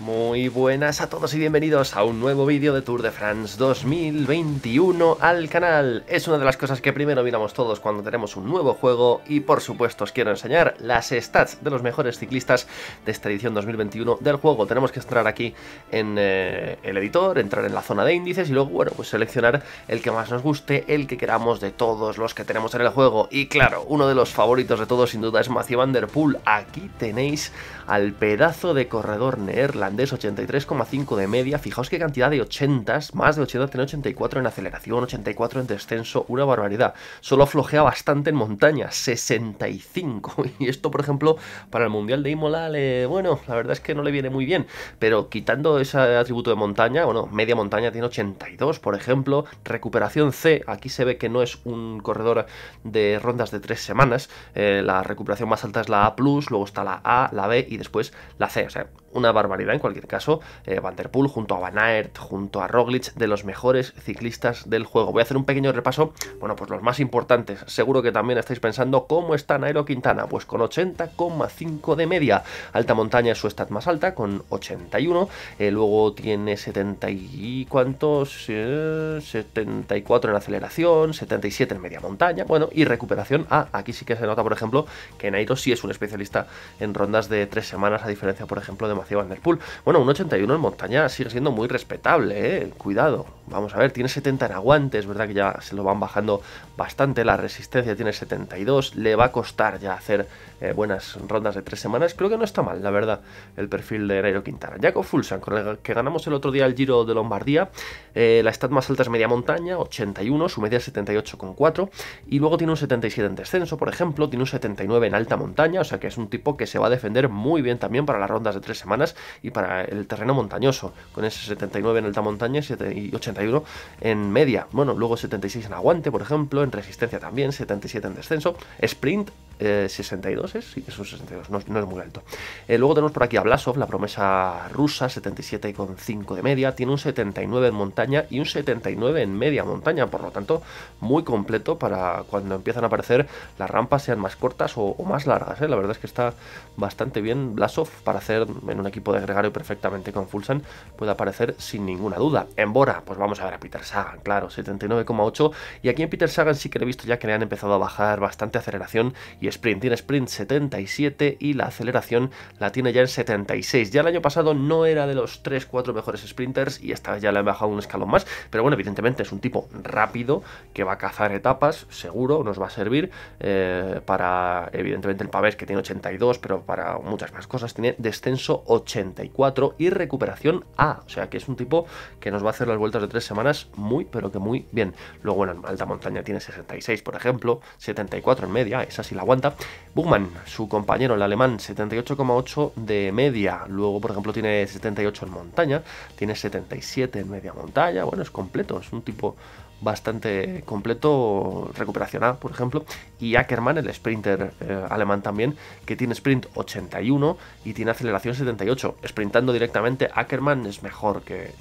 Muy buenas a todos y bienvenidos a un nuevo vídeo de Tour de France 2021 al canal. Es una de las cosas que primero miramos todos cuando tenemos un nuevo juego y por supuesto os quiero enseñar las stats de los mejores ciclistas de esta edición 2021 del juego. Tenemos que entrar aquí en eh, el editor, entrar en la zona de índices y luego, bueno, pues seleccionar el que más nos guste, el que queramos de todos los que tenemos en el juego. Y claro, uno de los favoritos de todos sin duda es Matthew Van Der Poel. Aquí tenéis al pedazo de corredor neerlandés 83,5 de media. Fijaos qué cantidad de 80 más de 80, tiene 84 en aceleración, 84 en descenso, una barbaridad. Solo flojea bastante en montaña, 65. Y esto, por ejemplo, para el Mundial de Imola, bueno, la verdad es que no le viene muy bien. Pero quitando ese atributo de montaña, bueno, media montaña tiene 82, por ejemplo. Recuperación C, aquí se ve que no es un corredor de rondas de tres semanas. Eh, la recuperación más alta es la A, luego está la A, la B y después la C. O sea, una barbaridad cualquier caso, eh, Van Der Poel junto a Van Aert, junto a Roglic, de los mejores ciclistas del juego. Voy a hacer un pequeño repaso, bueno, pues los más importantes. Seguro que también estáis pensando cómo está Nairo Quintana, pues con 80,5 de media. Alta montaña es su stat más alta, con 81. Eh, luego tiene 70 y cuántos, 74 eh, en aceleración, 77 en media montaña, bueno, y recuperación. Ah, aquí sí que se nota, por ejemplo, que Nairo sí es un especialista en rondas de tres semanas, a diferencia, por ejemplo, de Maceo Van Der Poel. Bueno, un 81 en montaña sigue siendo muy respetable, ¿eh? cuidado. Vamos a ver, tiene 70 en aguante, es verdad que ya se lo van bajando bastante, la resistencia tiene 72, le va a costar ya hacer eh, buenas rondas de tres semanas, creo que no está mal, la verdad, el perfil de Nairo Quintana. Jacob Fulsan, con el que ganamos el otro día el Giro de Lombardía, eh, la estat más alta es media montaña, 81, su media es 78,4, y luego tiene un 77 en descenso, por ejemplo, tiene un 79 en alta montaña, o sea que es un tipo que se va a defender muy bien también para las rondas de tres semanas y para el terreno montañoso, con ese 79 en alta montaña y 81 en media. Bueno, luego 76 en aguante, por ejemplo, en resistencia también, 77 en descenso, sprint 62 eh, es, sí es un 62, no, es muy alto. Eh, luego tenemos por aquí a Blasov, la promesa rusa, 77,5 de media, tiene un 79 en montaña y un 79 en media montaña, por lo tanto muy completo para cuando empiezan a aparecer las rampas sean más cortas o, más largas. ¿eh? La verdad es que está bastante bien Blasov para hacer en un equipo de gregario perfectamente con Fulsan, puede aparecer sin ninguna duda. En Bora, pues vamos a ver a Peter Sagan, claro, 79,8 y aquí en Peter Sagan sí que le he visto ya que le han empezado a bajar bastante aceleración y sprint. Tiene sprint 77 y la aceleración la tiene ya en 76. Ya el año pasado no era de los 3-4 mejores sprinters y esta ya le han bajado un escalón más. Pero bueno, evidentemente es un tipo rápido que va a cazar etapas, seguro, nos va a servir eh, para, evidentemente, el Pavés que tiene 82, pero para muchas más cosas tiene descenso 84 y recuperación A. O sea que es un tipo que nos va a hacer las vueltas de tres semanas muy, pero que muy bien. Luego en alta montaña tiene 66, por ejemplo, 74 en media, esa sí la aguanta Bugman, su compañero, el alemán, 78,8 de media. Luego, por ejemplo, tiene 78 en montaña, tiene 77 en media montaña. Bueno, es completo, es un tipo bastante completo, recuperacional, por ejemplo, y Ackermann, el sprinter eh, alemán también, que tiene sprint 81 y tiene aceleración 78. Sprintando directamente, Ackermann es mejor que,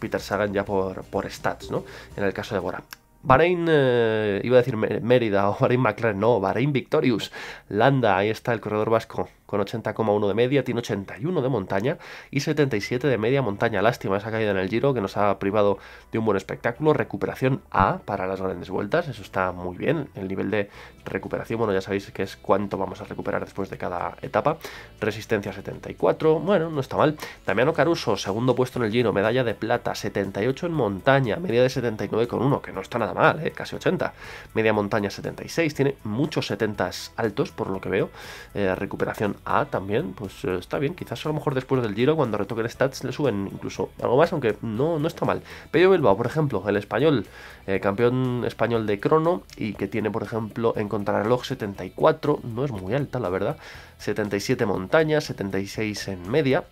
Peter Sagan ya por, por stats, ¿no? En el caso de Bora. Bahrein, eh, iba a decir Mérida o Bahrein McLaren, no, Bahrein Victorious. Landa, ahí está el corredor vasco con 80,1 de media, tiene 81 de montaña y 77 de media montaña. Lástima esa caída en el giro que nos ha privado de un buen espectáculo. Recuperación A para las grandes vueltas, eso está muy bien. El nivel de recuperación, bueno, ya sabéis que es cuánto vamos a recuperar después de cada etapa. Resistencia 74, bueno, no está mal. Damiano Caruso, segundo puesto en el giro, medalla de plata, 78 en montaña, media de 79,1, que no está nada mal, ¿eh? casi 80. Media montaña 76, tiene muchos 70 altos por lo que veo. Eh, recuperación recuperación a ah, también, pues eh, está bien. Quizás a lo mejor después del giro, cuando retoque el stats, le suben incluso algo más, aunque no, no está mal. Pello Bilbao, por ejemplo, el español, eh, campeón español de crono y que tiene, por ejemplo, en contrarreloj 74, no es muy alta, la verdad. 77 montañas, 76 en media.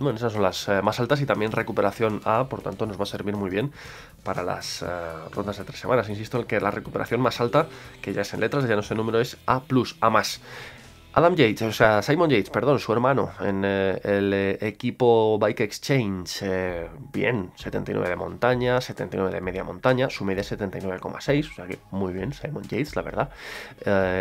Bueno, esas son las eh, más altas y también recuperación A, por tanto nos va a servir muy bien para las rondas de tres semanas. Insisto en que la recuperación más alta, que ya es en letras, ya no sé número, es A+, A+. Adam Yates, o sea, Simon Yates, perdón, su hermano, en eh, el eh, equipo Bike Exchange, eh, bien, 79 de montaña, 79 de media montaña, su media 79,6, o sea que muy bien, Simon Yates, la verdad.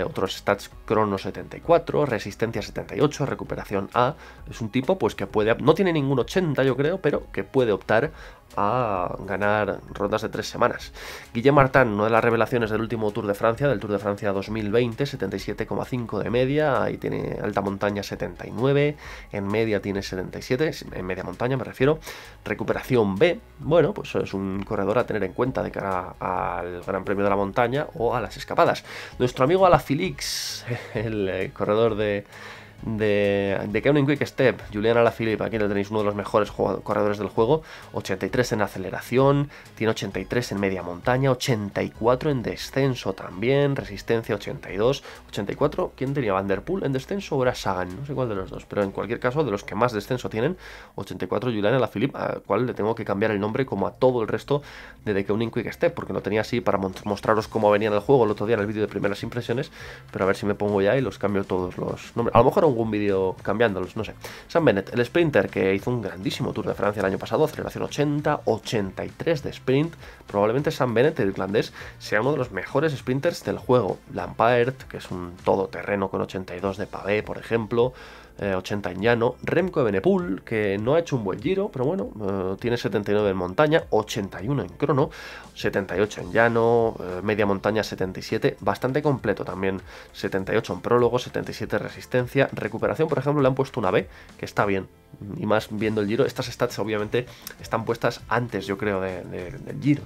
otros stats, crono 74, resistencia 78, recuperación A, es un tipo pues que puede, no tiene ningún 80 yo creo, pero que puede optar a ganar rondas de tres semanas. Guillem Martin, una de las revelaciones del último Tour de Francia, del Tour de Francia 2020, 77,5 de media, Ahí tiene alta montaña 79, en media tiene 77, en media montaña me refiero, recuperación B, bueno, pues es un corredor a tener en cuenta de cara al Gran Premio de la Montaña o a las escapadas. Nuestro amigo Alaphilix, el eh, corredor de de, de Quick Step, Juliana Alaphilippe, aquí le tenéis uno de los mejores corredores del juego, 83 en aceleración, tiene 83 en media montaña, 84 en descenso también, resistencia 82, 84, ¿quién tenía Vanderpool en descenso o era Sagan? No sé cuál de los dos, pero en cualquier caso, de los que más descenso tienen, 84 Juliana Alaphilippe, al cual le tengo que cambiar el nombre como a todo el resto de The Kevin Quick Step, porque lo tenía así para mostraros cómo venía el juego el otro día en el vídeo de primeras impresiones, pero a ver si me pongo ya y los cambio todos los nombres. A lo mejor algún vídeo cambiándolos, no sé. Sam Bennett, el sprinter que hizo un grandísimo Tour de Francia el año pasado, aceleración 80, 83 de sprint. Probablemente Sam Bennett, el irlandés, sea uno de los mejores sprinters del juego. Lampard, que es un todoterreno con 82 de pavé, por ejemplo. 80 eh, en llano, Remco Evenepoel, que no ha hecho un buen giro, pero bueno, eh, tiene 79 en montaña, 81 en crono, 78 en llano, eh, media montaña 77, bastante completo también, 78 en prólogo, 77 resistencia, recuperación, por ejemplo, le han puesto una B, que está bien, y más viendo el giro, estas stats obviamente están puestas antes, yo creo, del giro.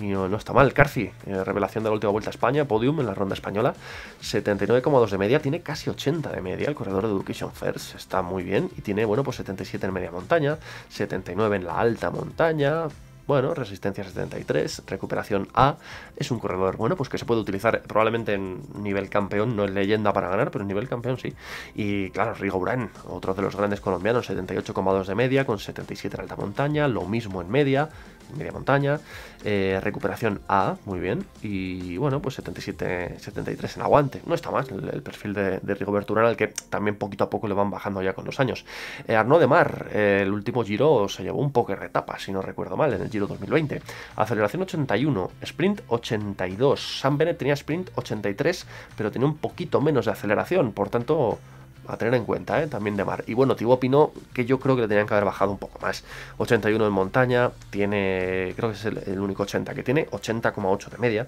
Y no, está mal, Carci, eh, revelación de la última vuelta a España, podium en la ronda española, 79,2 de media, tiene casi 80 de media, el corredor de Education First está muy bien y tiene, bueno, pues 77 en media montaña, 79 en la alta montaña, bueno, resistencia 73, recuperación A, es un corredor bueno, pues que se puede utilizar probablemente en nivel campeón, no es leyenda para ganar, pero en nivel campeón sí. Y claro, Rigo Urán, otro de los grandes colombianos, 78,2 de media, con 77 en alta montaña, lo mismo en media, media montaña, eh, recuperación A, muy bien, y bueno, pues 77, 73 en aguante, no está más el, perfil de, de Rigoberto Urán, al que también poquito a poco le van bajando ya con los años. Eh, Arnaud de Mar, eh, el último giro se llevó un poco de retapa, si no recuerdo mal, en el giro 2020. Aceleración 81, sprint 82, Sam Bennett tenía sprint 83, pero tenía un poquito menos de aceleración, por tanto a tener en cuenta, ¿eh? también de mar. Y bueno, opinó que yo creo que le tenían que haber bajado un poco más. 81 en montaña, tiene, creo que es el único 80 que tiene, 80,8 de media.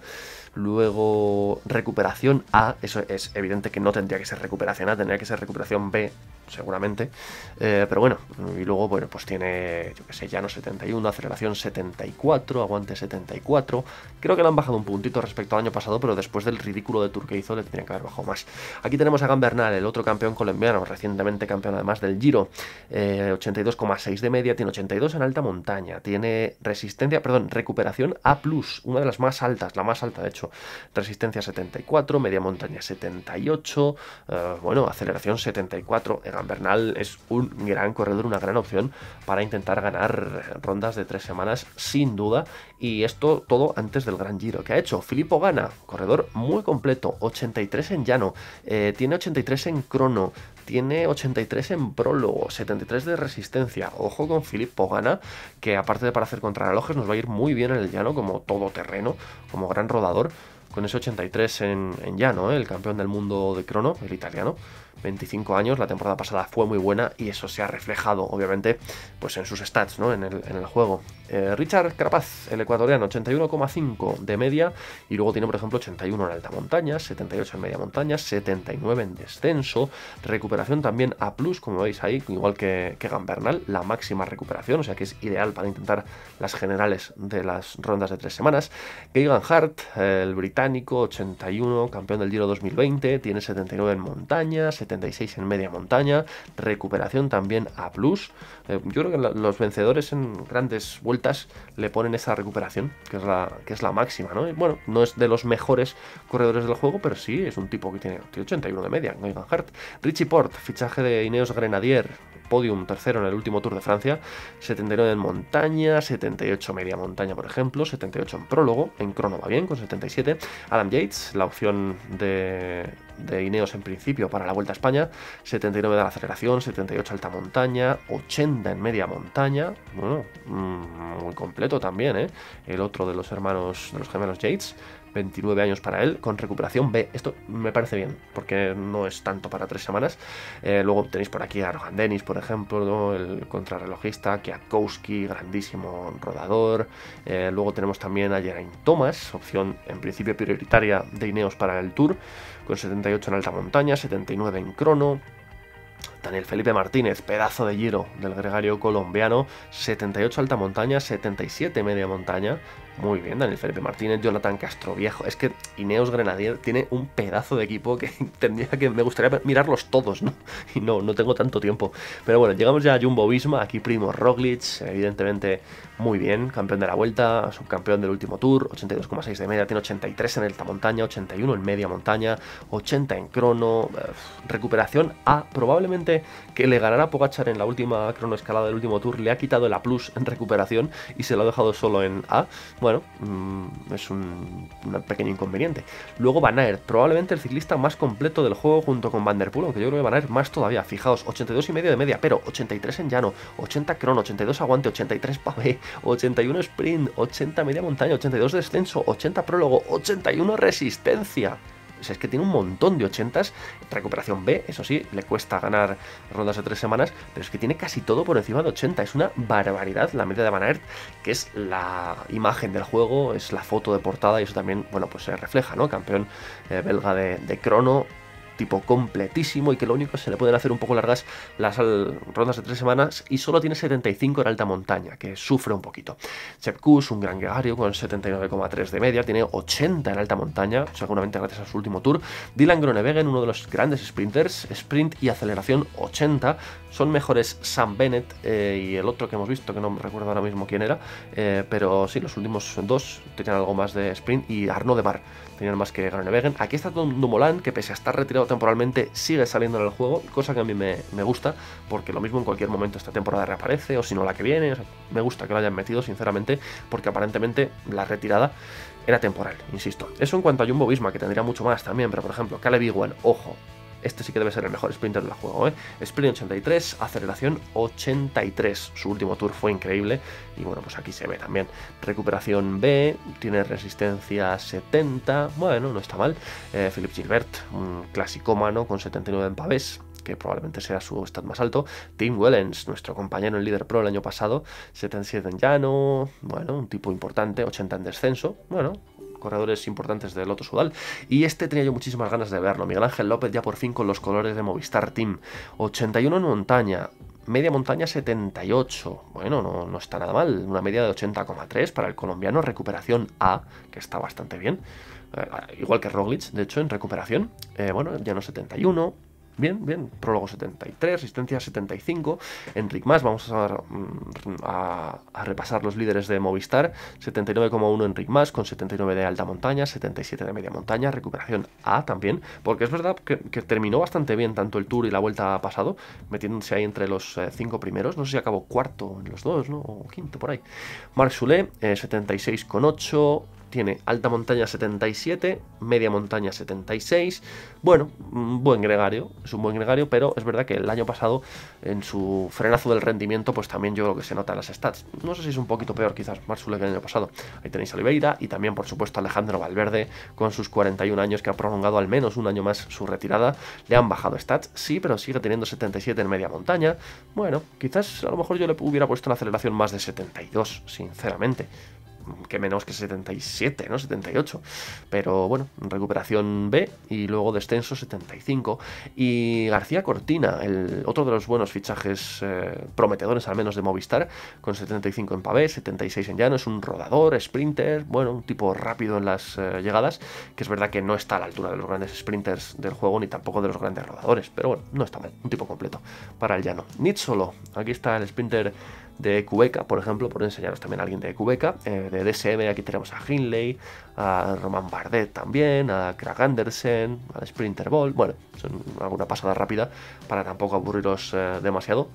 Luego, recuperación A, eso es evidente que no tendría que ser recuperación A, tendría que ser recuperación B seguramente. Eh, pero bueno, y luego, bueno, pues tiene, yo que sé, llano 71, aceleración 74, aguante 74. Creo que le han bajado un puntito respecto al año pasado, pero después del ridículo de tour hizo, le tenía que haber bajado más. Aquí tenemos a Gambernal, el otro campeón colombiano, recientemente campeón además del Giro. 82,6 eh, de media, tiene 82 en alta montaña, tiene resistencia, perdón, recuperación A, una de las más altas, la más alta de hecho. Resistencia 74, media montaña 78, eh, bueno, aceleración 74. Bernal es un gran corredor, una gran opción para intentar ganar rondas de tres semanas sin duda. Y esto todo antes del gran giro que ha hecho. Filippo Gana, corredor muy completo, 83 en llano, eh, tiene 83 en crono, tiene 83 en prólogo, 73 de resistencia. Ojo con Filippo Gana, que aparte de para hacer contrarrelojes nos va a ir muy bien en el llano como todoterreno, como gran rodador. Con ese 83 en, llano, ¿eh? el campeón del mundo de crono, el italiano. 25 años, la temporada pasada fue muy buena y eso se ha reflejado, obviamente, pues en sus stats, ¿no? En el, juego. Eh, Richard Carapaz, el ecuatoriano, 81,5 de media y luego tiene, por ejemplo, 81 en alta montaña, 78 en media montaña, 79 en descenso, recuperación también a plus, como veis ahí, igual que, que Gambernal, la máxima recuperación, o sea que es ideal para intentar las generales de las rondas de tres semanas. Keegan Hart, el británico, 81, campeón del Giro 2020, tiene 79 en montaña, 76 en media montaña, recuperación también a plus. Eh, yo creo que los vencedores en grandes vueltas le ponen esa recuperación, que es la, que es la máxima, ¿no? bueno, no es de los mejores corredores del juego, pero sí es un tipo que tiene, 81 de media, Hart. Richie Port, fichaje de Ineos Grenadier, podium tercero en el último Tour de Francia, 79 en montaña, 78 media montaña, por ejemplo, 78 en prólogo, en crono va bien con 77. Adam Yates, la opción de de Ineos en principio para la Vuelta a España, 79 de la aceleración, 78 alta montaña, 80 en media montaña, bueno, mm, muy completo también, ¿eh? el otro de los hermanos, de los gemelos Yates, 29 años para él, con recuperación B. Esto me parece bien, porque no es tanto para tres semanas. Eh, luego tenéis por aquí a Rohan Dennis, por ejemplo, el contrarrelojista, Kiakowski, grandísimo rodador. Eh, luego tenemos también a Geraint Thomas, opción en principio prioritaria de Ineos para el Tour, con 78 en alta montaña, 79 en crono. Daniel Felipe Martínez, pedazo de giro del gregario colombiano, 78 alta montaña, 77 media montaña. Muy bien, Daniel Felipe Martínez, Jonathan Castro viejo, Es que Ineos Grenadier tiene un pedazo de equipo que tendría que me gustaría mirarlos todos, ¿no? Y no, no tengo tanto tiempo. Pero bueno, llegamos ya a Jumbo Visma, aquí primo Roglic, evidentemente muy bien, campeón de la vuelta, subcampeón del último tour, 82,6 de media, tiene 83 en alta montaña, 81 en media montaña, 80 en crono, recuperación a probablemente que le ganará a Pogachar en la última cronoescalada del último tour, le ha quitado la plus en recuperación y se lo ha dejado solo en A. Bueno, mm, es un, pequeño inconveniente. Luego Van Aert, probablemente el ciclista más completo del juego junto con Van Der Poel, aunque yo creo que Van Aert más todavía. Fijaos, 82 y medio de media, pero 83 en llano, 80 crono, 82 aguante, 83 pavé, 81 sprint, 80 media montaña, 82 descenso, 80 prólogo, 81 resistencia. O es que tiene un montón de 80 Recuperación B, eso sí, le cuesta ganar rondas de tres semanas, pero es que tiene casi todo por encima de 80. Es una barbaridad la media de Van que es la imagen del juego, es la foto de portada y eso también, bueno, pues se refleja, ¿no? Campeón eh, belga de, de crono, tipo completísimo y que lo único que se le pueden hacer un poco largas las rondas de tres semanas y solo tiene 75 en alta montaña, que sufre un poquito. Chepkus, un gran gregario con 79,3 de media, tiene 80 en alta montaña, seguramente gracias a su último tour. Dylan Groenewegen, uno de los grandes sprinters, sprint y aceleración 80, son mejores Sam Bennett eh, y el otro que hemos visto, que no me recuerdo ahora mismo quién era, eh, pero sí, los últimos dos tenían algo más de sprint y Arno de Bar tenían más que Groenewegen. Aquí está Dumoulin, que pese a estar retirado temporalmente, sigue saliendo en el juego, cosa que a mí me, gusta, porque lo mismo en cualquier momento esta temporada reaparece, o si no la que viene, me gusta que lo hayan metido, sinceramente, porque aparentemente la retirada era temporal, insisto. Eso en cuanto a Jumbo Visma, que tendría mucho más también, pero por ejemplo, Caleb ojo, este sí que debe ser el mejor sprinter del juego. ¿eh? Sprint 83, aceleración 83. Su último tour fue increíble. Y bueno, pues aquí se ve también. Recuperación B, tiene resistencia 70. Bueno, no está mal. Eh, Philip Gilbert, un mano con 79 en pavés que probablemente sea su stat más alto. Tim Wellens, nuestro compañero en líder pro el año pasado, 77 en llano, bueno, un tipo importante, 80 en descenso, bueno, corredores importantes del Loto Sudal. Y este tenía yo muchísimas ganas de verlo. Miguel Ángel López ya por fin con los colores de Movistar Team. 81 en montaña. Media montaña 78. Bueno, no, está nada mal. Una media de 80,3 para el colombiano. Recuperación A, que está bastante bien. Eh, igual que Roglic, de hecho, en recuperación. Eh, bueno, ya no 71. Bien, bien. Prólogo 73, asistencia 75. Enric Más, vamos mm, a, repasar los líderes de Movistar. 79,1 Enric Más, con 79 de alta montaña, 77 de media montaña, recuperación A también, porque es verdad que, terminó bastante bien tanto el Tour y la Vuelta pasado, metiéndose ahí entre los eh, cinco primeros. No sé si acabó cuarto en los dos, ¿no? O quinto por ahí. Marc Soulet, eh, 76,8 tiene alta montaña 77, media montaña 76. Bueno, un buen gregario, es un buen gregario, pero es verdad que el año pasado en su frenazo del rendimiento, pues también yo creo que se nota las stats. No sé si es un poquito peor quizás más Marsule que el año pasado. Ahí tenéis a Oliveira y también por supuesto Alejandro Valverde con sus 41 años que ha prolongado al menos un año más su retirada. Le han bajado stats, sí, pero sigue teniendo 77 en media montaña. Bueno, quizás a lo mejor yo le hubiera puesto una aceleración más de 72, sinceramente que menos que 77, ¿no? 78. Pero bueno, recuperación B y luego descenso 75. Y García Cortina, el otro de los buenos fichajes eh, prometedores al menos de Movistar, con 75 en pavé, 76 en llano, es un rodador, sprinter, bueno, un tipo rápido en las eh, llegadas, que es verdad que no está a la altura de los grandes sprinters del juego ni tampoco de los grandes rodadores, pero bueno, no está mal, un tipo completo para el llano. solo aquí está el sprinter de Cubeca, por ejemplo, por enseñaros también a alguien de Cubeca, eh, de DSM aquí tenemos a Hinley a Roman Bardet también, a Craig Andersen, a Sprinter Ball, bueno, son alguna pasada rápida para tampoco aburriros eh, demasiado.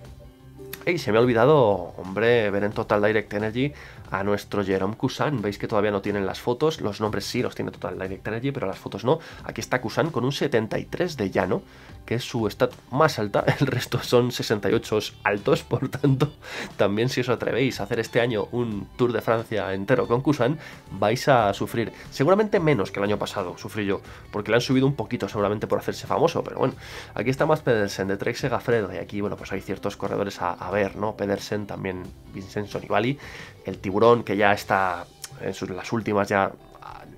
Y se me ha olvidado, hombre, ver en Total Direct Energy a nuestro Jerome Kusan. Veis que todavía no tienen las fotos, los nombres sí los tiene Total la allí pero las fotos no. Aquí está Kusan con un 73 de llano, que es su stat más alta, el resto son 68 altos, por tanto, también si os atrevéis a hacer este año un Tour de Francia entero con Kusan, vais a sufrir, seguramente menos que el año pasado, sufrí yo, porque le han subido un poquito seguramente por hacerse famoso, pero bueno, aquí está más Pedersen de Trek Segafredo, y aquí, bueno, pues hay ciertos corredores a, ver, ¿no? Pedersen, también Vincenzo Nibali, el tiburón que ya está en sus, las últimas, ya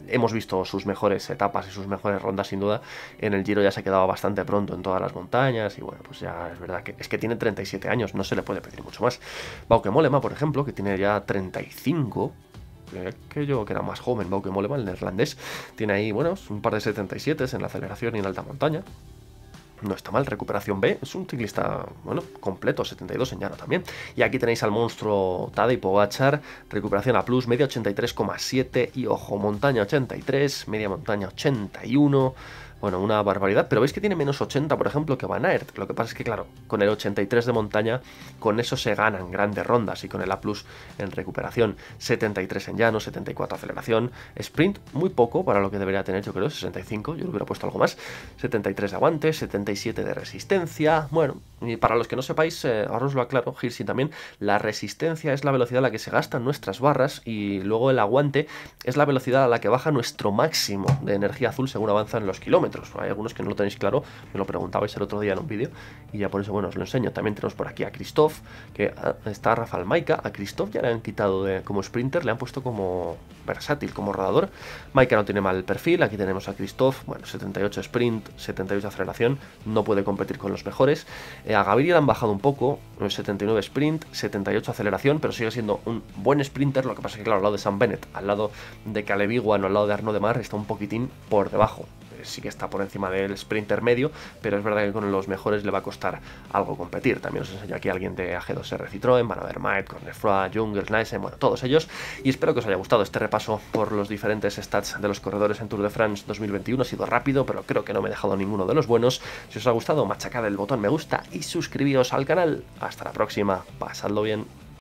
hemos visto sus mejores etapas y sus mejores rondas sin duda. En el Giro ya se ha quedado bastante pronto en todas las montañas y bueno, pues ya es verdad que es que tiene 37 años, no se le puede pedir mucho más. Bauke Mollema, por ejemplo, que tiene ya 35, eh, que yo que era más joven, Bauke Mollema, el neerlandés, tiene ahí, bueno, un par de 77 en la aceleración y en alta montaña. No está mal, recuperación B. Es un ciclista, bueno, completo, 72 en llano también. Y aquí tenéis al monstruo Tadej Pogachar. Recuperación A+, plus, media 83,7 y ojo, montaña 83, media montaña 81 bueno, una barbaridad, pero veis que tiene menos 80, por ejemplo, que Van Aert. Lo que pasa es que, claro, con el 83 de montaña, con eso se ganan grandes rondas y con el A en recuperación. 73 en llano, 74 aceleración, sprint muy poco para lo que debería tener, yo creo, 65, yo le hubiera puesto algo más. 73 de aguante, 77 de resistencia, bueno, y para los que no sepáis, eh, ahora os lo aclaro, Hirsi también, la resistencia es la velocidad a la que se gastan nuestras barras y luego el aguante es la velocidad a la que baja nuestro máximo de energía azul según avanzan los kilómetros. Hay algunos que no lo tenéis claro, me lo preguntabais el otro día en un vídeo y ya por eso, bueno, os lo enseño. También tenemos por aquí a Christoph, que ah, está Rafael Maika. A Christoph ya le han quitado como sprinter, le han puesto como versátil como rodador. Maika no tiene mal perfil, aquí tenemos a Christoph, bueno, 78 sprint, 78 aceleración, no puede competir con los mejores. Eh, a Gaviria le han bajado un poco, 79 eh, sprint, 78 aceleración, pero sigue siendo un buen sprinter, lo que pasa es que claro, al lado de Sam Bennett, al lado de Caleb al lado de Arno de Mar está un poquitín por debajo sí que está por encima del sprinter medio, pero es verdad que con los mejores le va a costar algo competir. También os enseño aquí a alguien de AG2R Citroën, Van Avermaet, Cornefroy Jungles, Nice, bueno, todos ellos. Y espero que os haya gustado este repaso por los diferentes stats de los corredores en Tour de France 2021. Ha sido rápido, pero creo que no me he dejado ninguno de los buenos. Si os ha gustado, machacad el botón me gusta y suscribíos al canal. Hasta la próxima, pasadlo bien.